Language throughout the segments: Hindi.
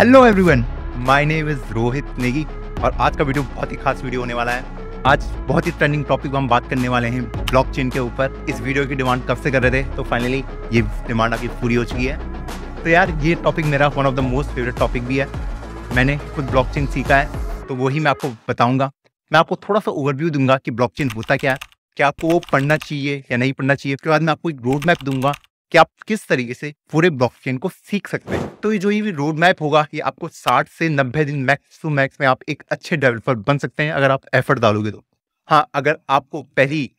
hello everyone my name is Rohit Negi और आज का वीडियो बहुत ही खास वीडियो होने वाला है आज बहुत ही ट्रेंडिंग टॉपिक हम बात करने वाले हैं ब्लॉकचेन के ऊपर इस वीडियो की डिमांड कब से कर रहे थे तो फाइनली ये डिमांड आपकी पूरी हो चुकी है तो यार ये टॉपिक मेरा one of the most favourite topic भी है मैंने खुद ब्लॉक सीखा है तो वही मैं आपको बताऊँगा मैं आपको थोड़ा सा ओवरव्यू दूंगा कि ब्लॉक होता क्या है क्या आपको वो पढ़ना चाहिए या नहीं पढ़ना चाहिए उसके बाद मैं आपको एक रोड मैप दूंगा कि आप किस तरीके से पूरे ब्लॉकचेन को सीख सकते हैं तो ये जो ये रोड मैप होगा ये आपको 60 से 90 दिन मैक्स टू मैक्स में आप एक अच्छे डेवलपर बन सकते हैं अगर आप एफर्ट डालोगे तो हाँ अगर आपको पहली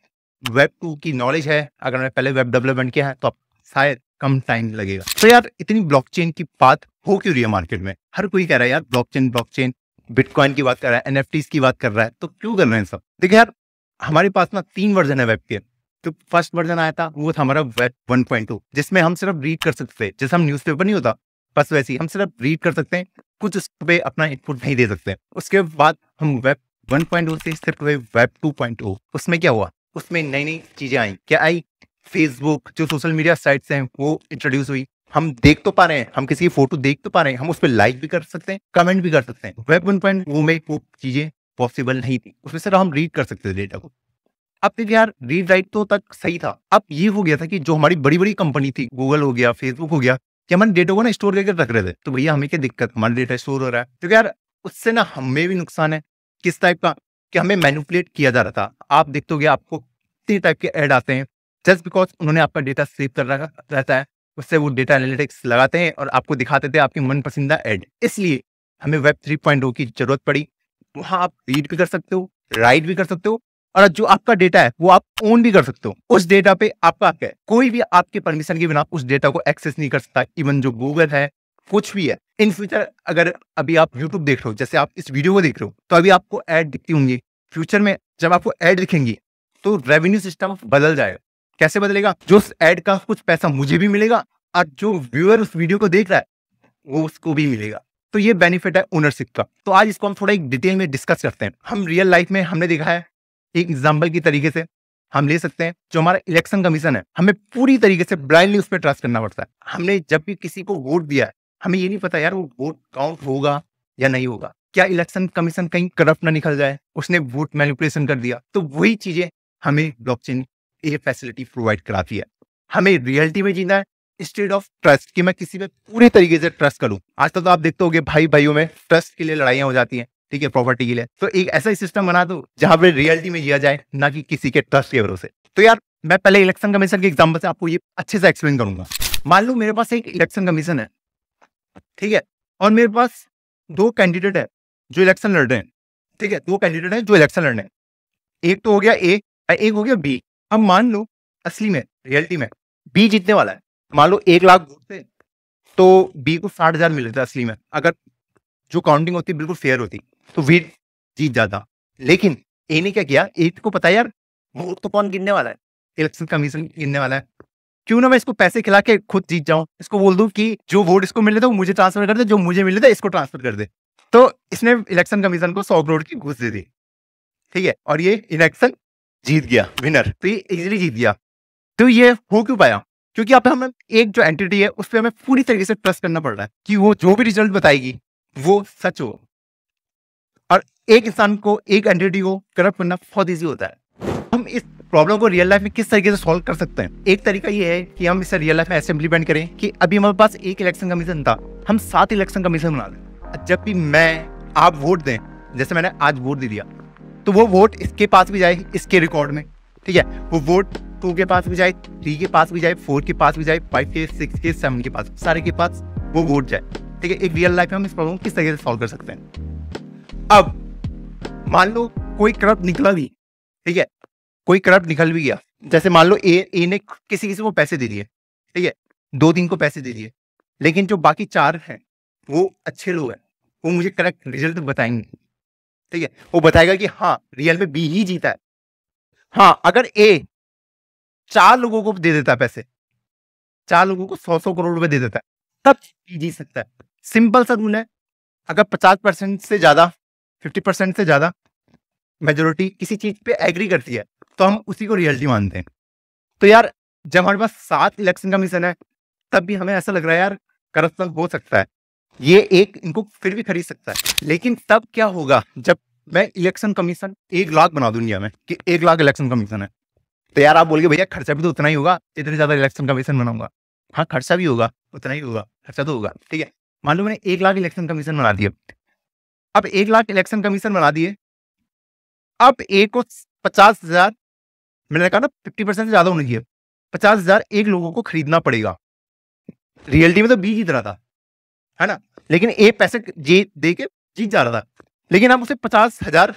वेब टू की नॉलेज है अगर मैंने पहले वेब डेवलपमेंट किया है तो आप शायद कम टाइम लगेगा तो यार इतनी ब्लॉकचेन की बात हो क्यों रही है मार्केट में हर कोई कह रहा है यार ब्लॉकचेन ब्लॉकचेन बिटकॉइन की बात कर रहा है एनएफटीज की बात कर रहा है तो क्यों कर रहे हैं सब देखिए यार हमारे पास ना तीन वर्जन है वेब के जो फर्स्ट वर्जन आया था वो था हमारा वेब वन पॉइंट टू जिसमें हम सिर्फ रीड कर सकते थे जैसे हम न्यूज नहीं होता बस वैसे हम सिर्फ रीड कर सकते हैं कुछ उस पर अपना इनपुट नहीं दे सकते उसके बाद हम वेब वन पॉइंट ओ से सिर्फ वेब टू पॉइंट ओ उसमें क्या हुआ उसमें नई नई चीज़ें आई क्या आई फेसबुक जो सोशल मीडिया साइट्स हैं वो इंट्रोड्यूस हुई हम देख तो पा रहे हैं हम किसी की फोटो देख तो पा रहे हैं हम उस पर लाइक भी कर सकते हैं कमेंट भी कर सकते हैं वेब वन पॉइंट वो में वो चीज़ें पॉसिबल नहीं थी उसमें सिर्फ हम रीड कर सकते थे डेटा को आपके तो यार रीड राइट तो तक सही था अब ये हो गया था कि जो हमारी बड़ी बड़ी कंपनी थी गूगल हो गया फेसबुक हो गया कि हमारे डेटा को ना स्टोर करके रख रहे थे तो भैया हमें क्या दिक्कत हमारा डेटा स्टोर हो रहा है तो यार उससे ना हमें भी नुकसान है किस टाइप का कि हमें मैनुपलेट किया जा रहा था आप देखते हो आपको कितने टाइप के ऐड आते हैं जस्ट बिकॉज उन्होंने आपका डेटा सेव कर रखा रहता है उससे वो डेटा एनालिटिक्स लगाते हैं और आपको दिखाते थे आपकी मन पसंदा एड इसलिए हमें वेब थ्री पॉइंट की जरूरत पड़ी वहाँ आप रीड भी कर सकते हो राइट भी कर सकते हो और जो आपका डेटा है वो आप ओन भी कर सकते हो उस डेटा पे आपका है कोई भी आपके परमिशन के बिना उस डेटा को एक्सेस नहीं कर सकता इवन जो गूगल है कुछ भी है इन फ्यूचर अगर अभी आप यूट्यूब देख रहे हो जैसे आप इस वीडियो को देख रहे हो तो अभी आपको एड दिखती होंगी फ्यूचर में जब आपको एड दिखेंगी तो रेवेन्यू सिस्टम बदल जाएगा कैसे बदलेगा जो उस एड का कुछ पैसा मुझे भी मिलेगा और जो व्यूअर उस वीडियो को देख रहा है वो उसको भी मिलेगा तो ये बेनिफिट है ओनरशिप का तो आज इसको हम थोड़ा एक डिटेल में डिस्कस करते हैं हम रियल लाइफ में हमने देखा है एक एग्जाम्पल की तरीके से हम ले सकते हैं जो हमारा इलेक्शन कमीशन है हमें पूरी तरीके से ब्लाइंडली उस पर ट्रस्ट करना पड़ता है हमने जब भी किसी को वोट दिया है हमें ये नहीं पता यार वो वोट काउंट होगा या नहीं होगा क्या इलेक्शन कमीशन कहीं करप्ट ना निकल जाए उसने वोट मैनिपुलेशन कर दिया तो वही चीजें हमें ब्लॉकचेन ये फैसिलिटी प्रोवाइड कराती है हमें रियलिटी में जीना है स्टेट ऑफ ट्रस्ट कि मैं किसी पे पूरी तरीके से ट्रस्ट करूं तक तो आप देखते हो भाई भाइयों में ट्रस्ट के लिए लड़ाइया हो जाती हैं ठीक है प्रॉपर्टी के लिए तो एक ऐसा सिस्टम बना दो जहां पे रियलिटी में जिया जाए ना कि किसी के ट्रस्ट के भरोसे तो यार मैं पहले इलेक्शन कमीशन के एग्जाम्पल से आपको ये अच्छे से एक्सप्लेन करूंगा मान लो मेरे पास एक इलेक्शन कमीशन है ठीक है और मेरे पास दो कैंडिडेट है जो इलेक्शन लड़ रहे हैं ठीक है दो कैंडिडेट है जो इलेक्शन लड़ रहे हैं एक तो हो गया ए एक हो गया बी अब मान लो असली में रियलिटी में बी जीतने वाला है मान लो एक लाख वोट से तो बी को साठ हजार रहे थे असली में अगर जो काउंटिंग होती बिल्कुल फेयर होती तो वीर जीत जाता लेकिन ए ने क्या किया ए को पता यार वो तो कौन गिनने वाला है इलेक्शन कमीशन गिनने वाला है क्यों ना मैं इसको पैसे खिला के खुद जीत जाऊं इसको बोल दूं कि जो वोट इसको मिले थे वो मुझे ट्रांसफर कर दे जो मुझे मिले थे इसको ट्रांसफर कर दे तो इसने इलेक्शन कमीशन को सौ करोड़ की घुस दे दी ठीक है और ये इलेक्शन जीत गया विनर तो ये इजिली जीत गया तो ये हो क्यों पाया क्योंकि आप हमें एक जो एंटिटी है उस पर हमें पूरी तरीके से ट्रस्ट करना पड़ रहा है कि वो जो भी रिजल्ट बताएगी वो सच हो एक इंसान को एक एंटिटी को करप्ट करना बहुत ईजी होता है हम इस प्रॉब्लम को रियल लाइफ में किस तरीके से सॉल्व कर सकते हैं एक तरीका ये है कि हम इसे रियल लाइफ में ऐसे इम्प्लीमेंट करें कि अभी हमारे पास एक इलेक्शन कमीशन था हम सात इलेक्शन कमीशन बना दें जब भी मैं आप वोट दें जैसे मैंने आज वोट दे दिया तो वो वोट इसके पास भी जाए इसके रिकॉर्ड में ठीक है वो वोट टू के पास भी जाए थ्री के पास भी जाए फोर के पास भी जाए फाइव के सिक्स के सेवन के पास सारे के पास वो वोट जाए ठीक है एक रियल लाइफ में हम इस प्रॉब्लम किस तरीके से सॉल्व कर सकते हैं अब मान लो कोई करप्ट निकला भी ठीक है कोई करप्ट निकल भी गया जैसे मान लो ए ए ने किसी किसी को पैसे दे दिए ठीक है दो तीन को पैसे दे दिए लेकिन जो बाकी चार हैं वो अच्छे लोग हैं वो मुझे करेक्ट रिजल्ट बताएंगे ठीक है वो बताएगा कि हाँ रियल में बी ही जीता है हाँ अगर ए चार लोगों को दे देता है पैसे चार लोगों को सौ सौ करोड़ रुपए दे देता है तब बी जीत सकता है सिंपल सा रूल है अगर पचास परसेंट से ज़्यादा फिफ्टी परसेंट से ज़्यादा मेजोरिटी किसी चीज़ पे एग्री करती है तो हम उसी को रियलिटी मानते हैं तो यार जब हमारे पास सात इलेक्शन कमीशन है तब भी हमें ऐसा लग रहा है यार करप्शन हो सकता है ये एक इनको फिर भी खरीद सकता है लेकिन तब क्या होगा जब मैं इलेक्शन कमीशन एक लाख बना दूंगी इंडिया में कि एक लाख इलेक्शन कमीशन है तो यार आप बोलिए भैया खर्चा भी तो उतना ही होगा इतने ज़्यादा इलेक्शन कमीशन बनाऊंगा हाँ खर्चा भी होगा उतना ही होगा खर्चा तो होगा ठीक है मान लो मैंने एक लाख इलेक्शन कमीशन बना दिए अब एक लाख इलेक्शन कमीशन बना दिए अब ए को पचास हजार मैंने कहा ना फिफ्टी परसेंट से ज्यादा होने चाहिए पचास हजार एक लोगों को खरीदना पड़ेगा रियलिटी में तो बी जीत रहा था है ना लेकिन ए पैसे जे दे के जीत जा रहा था लेकिन हम उसे पचास हजार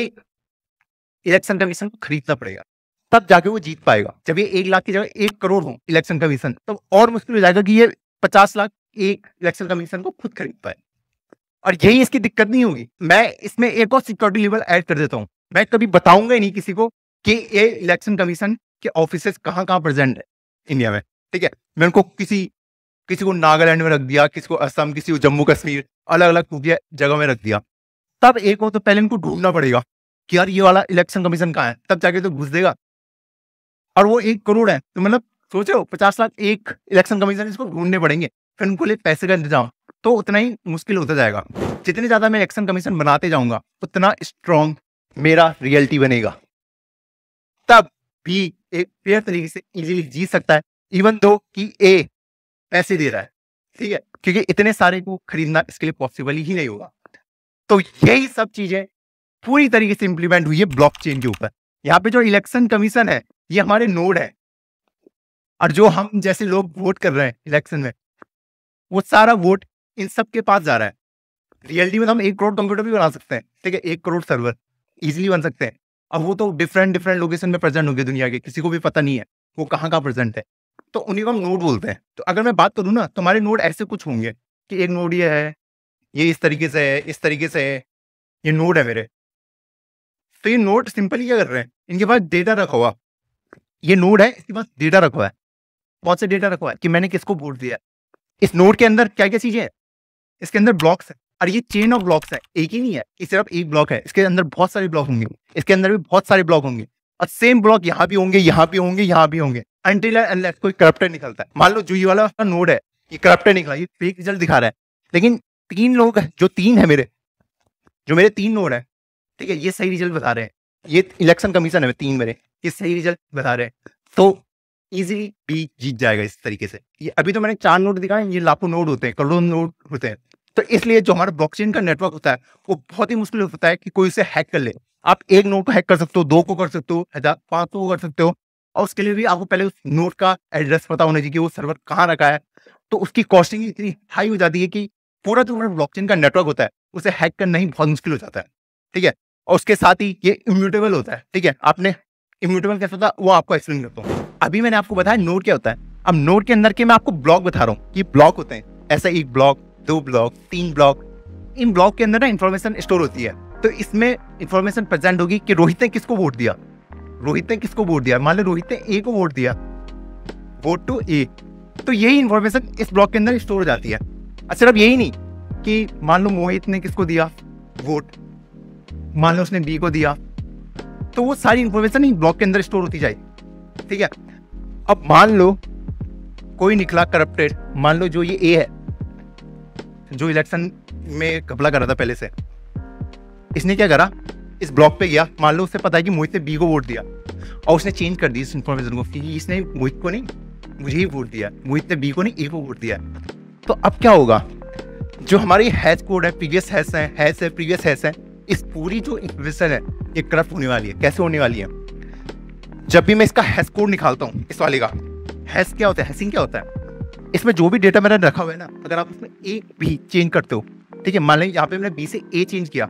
एक इलेक्शन कमीशन को खरीदना पड़ेगा तब जाके वो जीत पाएगा जब ये एक लाख की जगह एक करोड़ हो इलेक्शन कमीशन तब और मुश्किल हो जाएगा कि ये पचास लाख एक इलेक्शन कमीशन को खुद खरीद पाए और यही इसकी दिक्कत नहीं होगी मैं इसमें एक और सिक्योरिटी लेवल ऐड कर देता हूँ मैं कभी बताऊंगा ही नहीं किसी को कि ये इलेक्शन कमीशन के ऑफिस कहाँ कहाँ प्रेजेंट है इंडिया में ठीक है मैं उनको किसी किसी को नागालैंड में रख दिया किसी को असम किसी को जम्मू कश्मीर अलग अलग जगह में रख दिया तब एक हो तो पहले इनको ढूंढना पड़ेगा कि यार ये वाला इलेक्शन कमीशन कहाँ है तब जाके तो घुस देगा और वो एक करोड़ है तो मतलब सोचो पचास लाख एक इलेक्शन कमीशन इसको ढूंढने पड़ेंगे फिर उनको लिए पैसे का इंतजाम तो उतना ही मुश्किल होता जाएगा जितने ज़्यादा मैं एक्शन कमीशन बनाते जाऊंगा उतना स्ट्रॉन्ग मेरा रियलिटी बनेगा तब भी एक फेयर तरीके से इजीली जीत सकता है इवन दो कि ए पैसे दे रहा है ठीक है क्योंकि इतने सारे को खरीदना इसके लिए पॉसिबल ही नहीं होगा तो यही सब चीज़ें पूरी तरीके से इम्प्लीमेंट हुई है ब्लॉक के ऊपर यहाँ पे जो इलेक्शन कमीशन है ये हमारे नोड है और जो हम जैसे लोग वोट कर रहे हैं इलेक्शन में वो सारा वोट इन सब के पास जा रहा है रियलिटी में तो हम एक करोड़ कंप्यूटर भी बना सकते हैं ठीक है एक करोड़ सर्वर इजीली बन सकते हैं अब वो तो डिफरेंट डिफरेंट लोकेशन में प्रेजेंट होंगे दुनिया के किसी को भी पता नहीं है वो कहाँ कहाँ प्रेजेंट है तो उन्हीं को हम नोड बोलते हैं तो अगर मैं बात करूँ ना तो हमारे नोड ऐसे कुछ होंगे कि एक नोड ये है ये इस तरीके से है इस तरीके से है ये नोड है मेरे तो ये नोड सिंपली क्या कर रहे हैं इनके पास डेटा रखा हुआ ये नोड है इसके पास डेटा रखा हुआ है बहुत से डेटा रखा हुआ है कि मैंने किसको वोट दिया इस नोड के अंदर क्या क्या चीज़ें हैं इसके अंदर ब्लॉक्स है और ये चेन ऑफ ब्लॉक्स है एक ही नहीं है ये सिर्फ एक ब्लॉक है इसके अंदर बहुत सारे ब्लॉक होंगे इसके अंदर भी बहुत सारे ब्लॉक होंगे और सेम ब्लॉक यहाँ भी होंगे यहाँ भी होंगे यहाँ भी होंगे कोई करप्टर निकलता है मान लो जो ये वाला नोड है ये करप्टर निकला ये फेक रिजल्ट दिखा रहा है लेकिन तीन लोग जो तीन है मेरे जो मेरे तीन नोड है ठीक है ये सही रिजल्ट बता रहे हैं ये इलेक्शन कमीशन है तीन मेरे ये सही रिजल्ट बता रहे हैं तो इजीली भी जीत जाएगा इस तरीके से ये अभी तो मैंने चार नोट दिखाए ये लाखों नोट होते हैं करोड़ों नोट होते हैं तो इसलिए जो हमारा ब्लॉकचेन का नेटवर्क होता है वो बहुत ही मुश्किल होता है कि कोई उसे हैक कर ले आप एक नोट को हैक कर सकते हो दो को कर सकते हो हजार पांच को कर सकते हो और उसके लिए भी आपको पहले उस नोट का एड्रेस पता होना चाहिए कि वो सर्वर कहाँ रखा है तो उसकी कॉस्टिंग इतनी हाई हो जाती है कि पूरा जो हमारा ब्लॉकचेन का नेटवर्क होता है उसे हैक करना ही बहुत मुश्किल हो जाता है ठीक है और उसके साथ ही ये इम्यूटेबल होता है ठीक है आपने इम्यूटेबल कैसे होता है वो आपको एक्सप्लेन करता हूँ अभी मैंने आपको बताया नोट क्या होता है अब नोट के अंदर के मैं आपको ब्लॉक बता रहा हूँ कि ब्लॉक होते हैं ऐसा एक ब्लॉक दो ब्लॉक तीन ब्लॉक इन ब्लॉक के अंदर ना इन्फॉर्मेशन स्टोर होती है तो इसमें इन्फॉर्मेशन प्रेजेंट होगी कि रोहित ने किसको वोट दिया रोहित ने किसको वोट दिया मान लो रोहित ने ए को वोट दिया वोट टू ए तो यही इन्फॉर्मेशन इस ब्लॉक के अंदर स्टोर हो जाती है अच्छा अब यही नहीं कि मान लो मोहित ने किसको दिया वोट मान लो उसने बी को दिया तो वो सारी इन्फॉर्मेशन इन ब्लॉक के अंदर स्टोर होती जाए ठीक है अब मान लो कोई निकला करप्टेड मान लो जो ये ए है जो इलेक्शन में घपला कर रहा था पहले से इसने क्या करा इस ब्लॉक पे गया मान लो उसे पता है कि मोहित ने बी को वोट दिया और उसने चेंज कर दी इस इन्फॉर्मेशन को कि इसने मोहित को नहीं मुझे ही वोट दिया मोहित ने बी को नहीं ए को वोट दिया तो अब क्या होगा जो हमारी हैज कोड है प्रीवियस हैस है है प्रीवियस हैस है इस पूरी जो इन्फॉर्मेशन है ये करप्ट होने वाली है कैसे होने वाली है जब भी मैं इसका हैज कोड निकालता हूँ इस वाले का हैज क्या होता है हैसिंग क्या होता है इसमें जो भी डेटा मैंने रखा हुआ है ना अगर आप उसमें ए भी चेंज करते हो ठीक है मान लें यहाँ पे मैंने बी से ए चेंज किया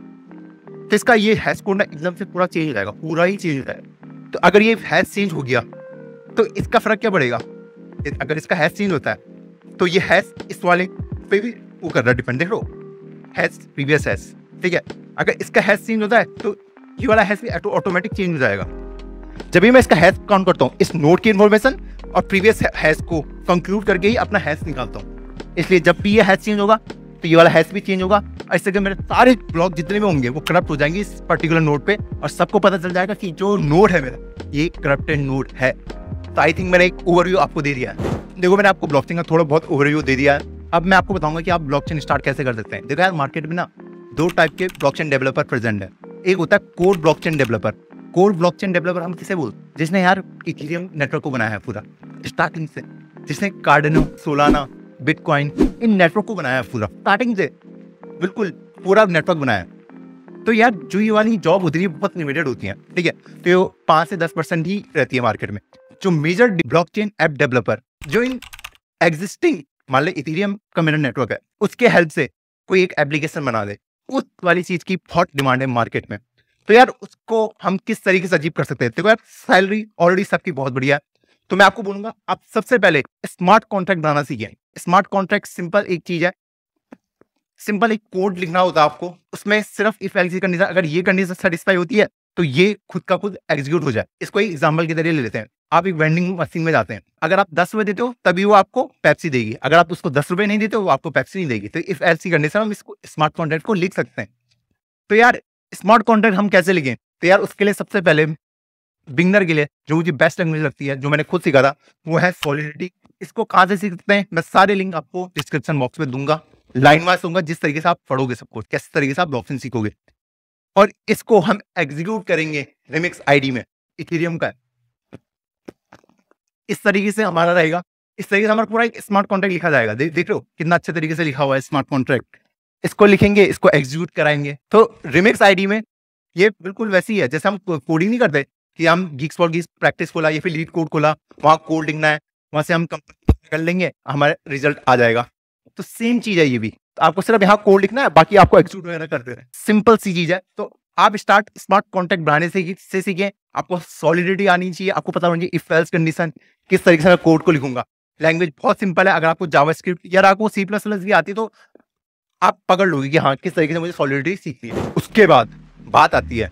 तो इसका ये हैश कोड ना एकदम से पूरा चेंज हो जाएगा पूरा ही चेंज हो जाएगा तो अगर ये हैश चेंज हो गया तो इसका फ़र्क क्या पड़ेगा अगर इसका हैश चेंज होता है तो ये हैश इस वाले पे भी वो कर रहा डिपेंड देख लो हैश प्रीवियस हैश ठीक है अगर इसका हैश चेंज होता है तो ये वाला हैश भी ऑटोमेटिक चेंज हो जाएगा जब भी मैं इसका हैश काउंट करता हूँ इस नोट की इन्फॉर्मेशन और प्रीवियस हैस को कंक्लूड करके ही अपना हैस निकालता हूँ इसलिए जब भी ये हैस चेंज होगा तो ये वाला हैस भी चेंज होगा ऐसे करके मेरे सारे ब्लॉग जितने भी होंगे वो करप्ट हो जाएंगे इस पर्टिकुलर नोट पे और सबको पता चल जाएगा कि जो नोट है मेरा ये करप्टेड नोट है तो आई थिंक मैंने एक ओवरव्यू आपको दे दिया है देखो मैंने आपको ब्लॉक का थोड़ा बहुत ओवरव्यू दे दिया है अब मैं आपको बताऊंगा कि आप ब्लॉक स्टार्ट कैसे कर सकते हैं देखो यार मार्केट में ना दो टाइप के ब्लॉक डेवलपर प्रेजेंट है एक होता है code block developer core blockchain developer हम किसे बोलते जिसने यार इथेरियम नेटवर्क को बनाया है पूरा स्टार्टिंग से जिसने कार्डनो सोलाना बिटकॉइन इन नेटवर्क को बनाया है पूरा स्टार्टिंग से बिल्कुल पूरा नेटवर्क बनाया तो यार जो ये वाली जॉब होती है बहुत लिमिटेड होती है ठीक है तो पाँच से दस परसेंट ही रहती है मार्केट में जो major blockchain app developer जो इन एग्जिस्टिंग मान लो इथेरियम का मेरा नेटवर्क है उसके हेल्प से कोई एक एप्लीकेशन बना दे उस वाली चीज़ की बहुत डिमांड है मार्केट में तो यार उसको हम किस तरीके से अचीव कर सकते हैं देखो यार सैलरी ऑलरेडी सबकी बहुत बढ़िया है तो मैं आपको बोलूंगा आप सबसे पहले स्मार्ट कॉन्ट्रैक्ट बनाना सीख स्मार्ट कॉन्ट्रैक्ट सिंपल एक चीज है सिंपल एक कोड लिखना होता है आपको उसमें सिर्फ इफ एल कंडीशन अगर ये कंडीशन सेटिस्फाई होती है तो ये खुद का खुद एग्जीक्यूट हो जाए इसको एक एग्जाम्पल के जरिए ले लेते हैं आप एक वेंडिंग मशीन में जाते हैं अगर आप दस रुपए देते हो तभी वो आपको पैप्सी देगी अगर आप उसको दस रुपए नहीं देते हो वो आपको पैप्सी नहीं देगी तो इफ एल सी कंडीशन हम इसको स्मार्ट कॉन्ट्रैक्ट को लिख सकते हैं तो यार स्मार्ट कॉन्ट्रैक्ट हम कैसे लिखें तो यार उसके लिए सबसे पहले बिगनर के लिए जो मुझे बेस्ट लैंग्वेज लगती है जो मैंने खुद सीखा था वो है सॉलिडिटी इसको कहाँ से सीखते हैं मैं सारे लिंक आपको डिस्क्रिप्शन बॉक्स में दूंगा लाइन वाइज दूंगा जिस तरीके से आप पढ़ोगे सबको कैसे तरीके से आप डॉक्सिन सीखोगे और इसको हम एग्जीक्यूट करेंगे रिमिक्स आईडी में इथेरियम का इस तरीके से हमारा रहेगा इस तरीके से हमारा पूरा एक स्मार्ट कॉन्ट्रैक्ट लिखा जाएगा दे, देख रहे हो कितना अच्छे तरीके से लिखा हुआ है स्मार्ट कॉन्ट्रैक्ट इसको लिखेंगे इसको एग्जीक्यूट कराएंगे तो रिमिक्स आईडी में ये बिल्कुल वैसी है जैसे हम कोडिंग नहीं करते कि हम गीक्स फॉर गीक्स प्रैक्टिस खोला या फिर लीड कोड खोला वहाँ कोड लिखना है वहाँ से हम कंपनी कर लेंगे हमारा रिजल्ट आ जाएगा तो सेम चीज़ है ये भी तो आपको सिर्फ यहाँ कोड लिखना है बाकी आपको एग्जीक्यूट वगैरह करते रहे सिंपल सी चीज़ है तो आप स्टार्ट स्मार्ट कॉन्टेक्ट बनाने से से सीखें आपको सॉलिडिटी आनी चाहिए आपको पता होना चाहिए इफ एल्स कंडीशन किस तरीके से मैं कोड को लिखूंगा लैंग्वेज बहुत सिंपल है अगर आपको जावास्क्रिप्ट या आपको सी प्लस प्लस भी आती है तो आप पकड़ लोगे कि हाँ किस तरीके से मुझे सॉलिडिटी सीखनी है उसके बाद बात आती है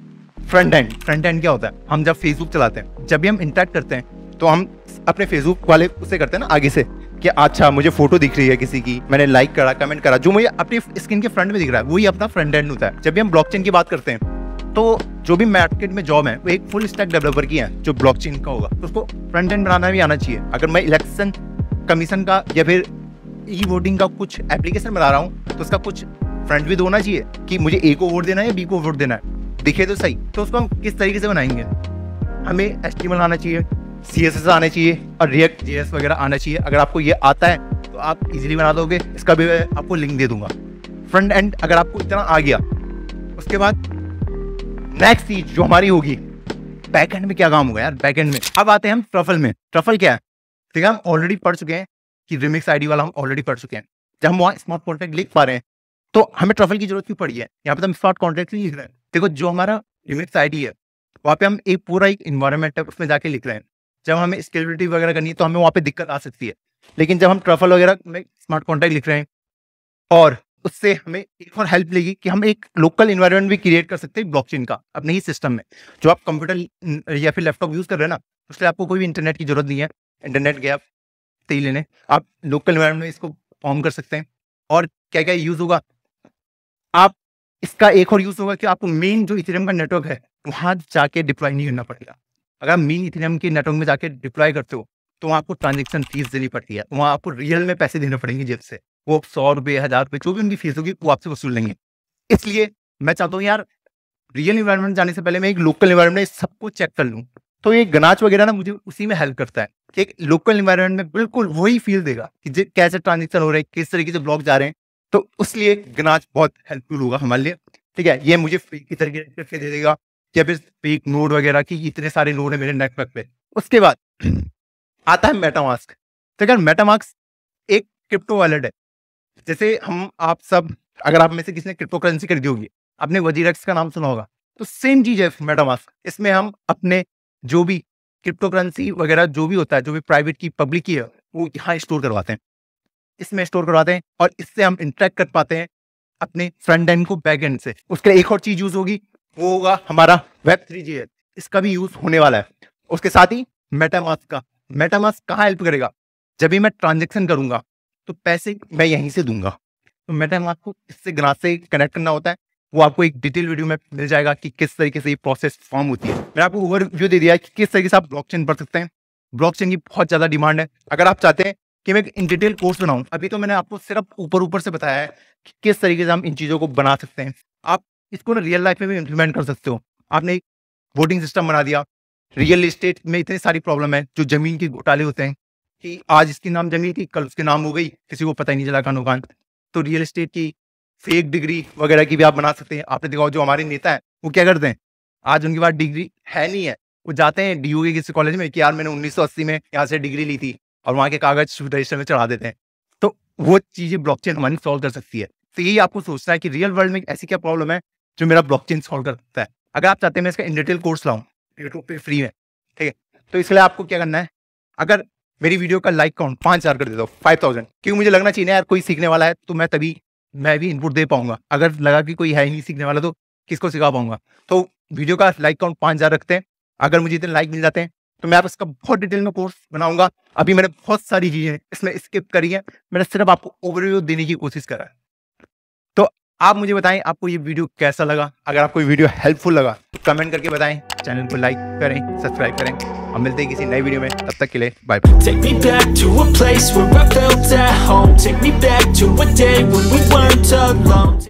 फ्रंट एंड फ्रंट एंड क्या होता है हम जब फेसबुक चलाते हैं जब भी हम इंटरेक्ट करते हैं तो हम अपने फेसबुक वाले उसे करते हैं ना आगे से कि अच्छा मुझे फोटो दिख रही है किसी की मैंने लाइक करा कमेंट करा जो मुझे अपनी स्क्रीन के फ्रंट में दिख रहा है वही अपना फ्रंट एंड होता है जब भी हम ब्लॉकचेन की बात करते हैं तो जो भी मार्केट में जॉब है वो एक फुल स्टैक डेवलपर की है जो ब्लॉकचेन का होगा तो उसको फ्रंट एंड बनाना भी आना चाहिए अगर मैं इलेक्शन कमीशन का या फिर ई वोटिंग का कुछ एप्लीकेशन बना रहा हूँ तो उसका कुछ फ्रंट भी होना चाहिए कि मुझे ए को वोट देना है या बी को वोट देना है दिखे तो सही तो उसको हम किस तरीके से बनाएंगे हमें एस टी आना चाहिए सी एस एस आना चाहिए और रिएक्ट जी एस वगैरह आना चाहिए अगर आपको ये आता है तो आप इजीली बना दोगे इसका भी मैं आपको लिंक दे दूंगा फ्रंट एंड अगर आपको इतना आ गया उसके बाद नेक्स्ट चीज जो हमारी होगी बैक एंड में क्या काम होगा यार बैक एंड में अब आते हैं हम ट्रफल में ट्रफल क्या है ठीक है हम ऑलरेडी पढ़ चुके हैं कि रिमिक्स आईडी वाला हम ऑलरेडी कर चुके हैं जब हम वहाँ स्मार्ट कॉन्ट्रैक्ट लिख पा रहे हैं तो हमें ट्रफल की जरूरत क्यों पड़ी है यहाँ पे तो हम स्मार्ट कॉन्ट्रैक्ट लिख रहे हैं देखो जो हमारा रिमिक्स आईडी है वहाँ पे हम एक पूरा एक इन्वायरमेंट है उसमें जाके लिख रहे हैं जब हमें स्केलेबिलिटी वगैरह करनी है तो हमें वहाँ पे दिक्कत आ सकती है लेकिन जब हम ट्रफल वगैरह में स्मार्ट कॉन्ट्रैक्ट लिख रहे हैं और उससे हमें एक और हेल्प लेगी कि हम एक लोकल इन्वायरमेंट भी क्रिएट कर सकते हैं ब्लॉकचेन का अपने ही सिस्टम में जो आप कंप्यूटर या फिर लैपटॉप यूज़ कर रहे हैं ना उसके लिए आपको कोई भी इंटरनेट की जरूरत नहीं है इंटरनेट गया सकते ही लेने आप लोकल इन्वायरमेंट में इसको फॉर्म कर सकते हैं और क्या क्या यूज़ होगा आप इसका एक और यूज़ होगा कि आपको मेन जो इथेरियम का नेटवर्क है वहां जाके डिप्लॉय नहीं करना पड़ेगा अगर आप मेन इथेरियम के नेटवर्क में जाके डिप्लॉय करते हो तो वहाँ आपको ट्रांजेक्शन फीस देनी पड़ती है वहाँ आपको रियल में पैसे देने पड़ेंगे जेब से वो सौ रुपये हज़ार रुपये जो भी उनकी फीस होगी वो आपसे वसूल लेंगे इसलिए मैं चाहता हूँ यार रियल इन्वायरमेंट जाने से पहले मैं एक लोकल इन्वायरमेंट सबको चेक कर लूँ तो ये गनाच वगैरह ना मुझे उसी में हेल्प करता है कि एक लोकल इन्वायरमेंट में बिल्कुल वही फील देगा कि कैसे ट्रांजेक्शन हो रहे हैं किस तरीके से ब्लॉक जा रहे हैं तो उसलिए गनाच बहुत हेल्पफुल होगा हमारे लिए ठीक है ये मुझे फ्री की तरीके से दे देगा या फिर एक नोड वगैरह की इतने सारे नोड है मेरे नेटवर्क पे उसके बाद आता है मेटामास्क तो यार मेटामास्क एक क्रिप्टो वॉलेट है जैसे हम आप सब अगर आप में से किसी ने क्रिप्टो करेंसी खरीदी होगी आपने वजीरक्स का नाम सुना होगा तो सेम चीज है मेटामास्क इसमें हम अपने जो भी क्रिप्टो करेंसी वगैरह जो भी होता है जो भी प्राइवेट की पब्लिक की है वो यहाँ स्टोर करवाते हैं इसमें स्टोर करवाते हैं और इससे हम इंटरेक्ट कर पाते हैं अपने फ्रंट एंड को बैक एंड से उसके लिए एक और चीज़ यूज़ होगी वो होगा हमारा वेब थ्री जी इसका भी यूज़ होने वाला है उसके साथ ही मेटामास का मेटामास कहाँ हेल्प करेगा जब भी मैं ट्रांजेक्शन करूँगा तो पैसे मैं यहीं से दूंगा तो मेटामास को इससे ग्रास से कनेक्ट करना होता है वो आपको एक डिटेल वीडियो में मिल जाएगा कि किस तरीके से ये प्रोसेस फॉर्म होती है मैंने आपको ओवरव्यू दे दिया है कि किस तरीके से आप ब्लॉकचेन पढ़ सकते हैं ब्लॉकचेन की बहुत ज़्यादा डिमांड है अगर आप चाहते हैं कि मैं इन डिटेल कोर्स बनाऊँ अभी तो मैंने आपको सिर्फ ऊपर ऊपर से बताया है कि किस तरीके से हम इन चीज़ों को बना सकते हैं आप इसको ना रियल लाइफ में भी इम्प्लीमेंट कर सकते हो आपने एक वोटिंग सिस्टम बना दिया रियल इस्टेट में इतनी सारी प्रॉब्लम है जो ज़मीन के घोटाले होते हैं कि आज इसके नाम जमीन थी कल उसके नाम हो गई किसी को पता ही नहीं चला कानोकान तो रियल इस्टेट की फेक डिग्री वगैरह की भी आप बना सकते हैं आपने देखा जो हमारे नेता है वो क्या करते हैं आज उनके पास डिग्री है नहीं है वो जाते हैं डी के किसी कॉलेज में कि यार मैंने 1980 में यहाँ से डिग्री ली थी और वहाँ के कागज रजिस्टर में चढ़ा देते हैं तो वो चीज़ें ब्लॉकचेन हमारी सॉल्व कर सकती है तो यही आपको सोचना है कि रियल वर्ल्ड में ऐसी क्या प्रॉब्लम है जो मेरा ब्लॉकचेन सॉल्व कर सकता है अगर आप चाहते हैं मैं इसका इन डिटेल कोर्स लाऊँ यूट्यूब पे फ्री में ठीक है तो इसके लिए आपको क्या करना है अगर मेरी वीडियो का लाइक काउंट पाँच हज़ार कर दे दो फाइव थाउजेंड क्योंकि मुझे लगना चाहिए यार कोई सीखने वाला है तो मैं तभी मैं भी इनपुट दे पाऊंगा अगर लगा कि कोई है ही नहीं सीखने वाला तो किसको सिखा पाऊंगा तो वीडियो का लाइक काउंट पाँच हज़ार रखते हैं अगर मुझे इतने लाइक मिल जाते हैं तो मैं आप इसका बहुत डिटेल में कोर्स बनाऊंगा अभी मैंने बहुत सारी चीज़ें इसमें स्किप करी है मैंने सिर्फ आपको ओवरव्यू देने की कोशिश करा है आप मुझे बताएं आपको ये वीडियो कैसा लगा अगर आपको ये वीडियो हेल्पफुल लगा तो कमेंट करके बताएं चैनल को लाइक करें सब्सक्राइब करें और मिलते हैं किसी नई वीडियो में तब तक के लिए बाय